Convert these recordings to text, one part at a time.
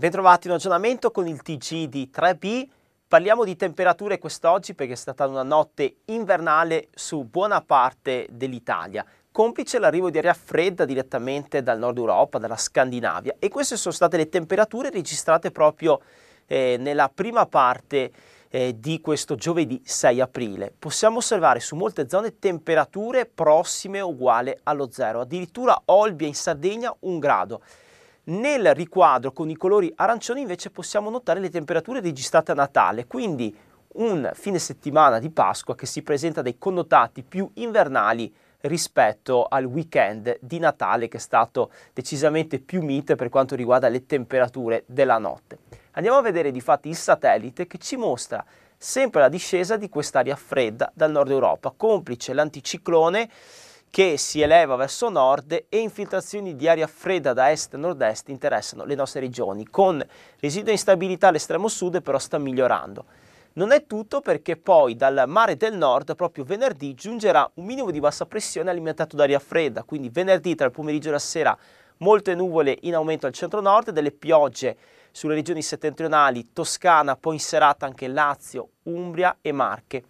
Bentrovati in aggiornamento con il TG di 3 b Parliamo di temperature quest'oggi perché è stata una notte invernale su buona parte dell'Italia. Complice l'arrivo di aria fredda direttamente dal nord Europa, dalla Scandinavia e queste sono state le temperature registrate proprio eh, nella prima parte eh, di questo giovedì 6 aprile. Possiamo osservare su molte zone temperature prossime o uguali allo zero, addirittura Olbia in Sardegna un grado. Nel riquadro con i colori arancioni invece possiamo notare le temperature registrate a Natale, quindi un fine settimana di Pasqua che si presenta dei connotati più invernali rispetto al weekend di Natale che è stato decisamente più mite per quanto riguarda le temperature della notte. Andiamo a vedere di fatti il satellite che ci mostra sempre la discesa di quest'aria fredda dal nord Europa, complice l'anticiclone che si eleva verso nord e infiltrazioni di aria fredda da est e nord-est interessano le nostre regioni, con residua instabilità all'estremo sud però sta migliorando. Non è tutto perché poi dal mare del nord proprio venerdì giungerà un minimo di bassa pressione alimentato da aria fredda, quindi venerdì tra il pomeriggio e la sera molte nuvole in aumento al centro-nord, delle piogge sulle regioni settentrionali, Toscana, poi in serata anche Lazio, Umbria e Marche.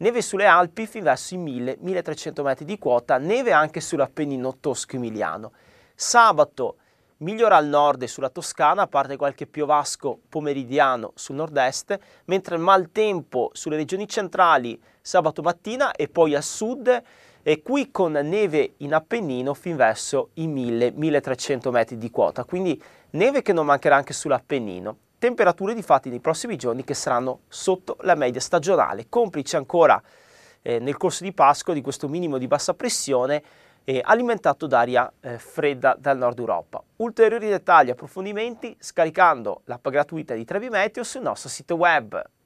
Neve sulle Alpi fin verso i 1000-1300 metri di quota, neve anche sull'Appennino tosco-emiliano. Sabato migliora al nord e sulla Toscana, a parte qualche piovasco pomeridiano sul nord-est, mentre il maltempo sulle regioni centrali sabato mattina e poi a sud e qui con neve in Appennino fin verso i 1000-1300 metri di quota, quindi neve che non mancherà anche sull'Appennino. Temperature di fatti nei prossimi giorni che saranno sotto la media stagionale, complice ancora eh, nel corso di Pasqua di questo minimo di bassa pressione eh, alimentato d'aria eh, fredda dal nord Europa. Ulteriori dettagli e approfondimenti scaricando l'app gratuita di Trevi Meteo sul nostro sito web.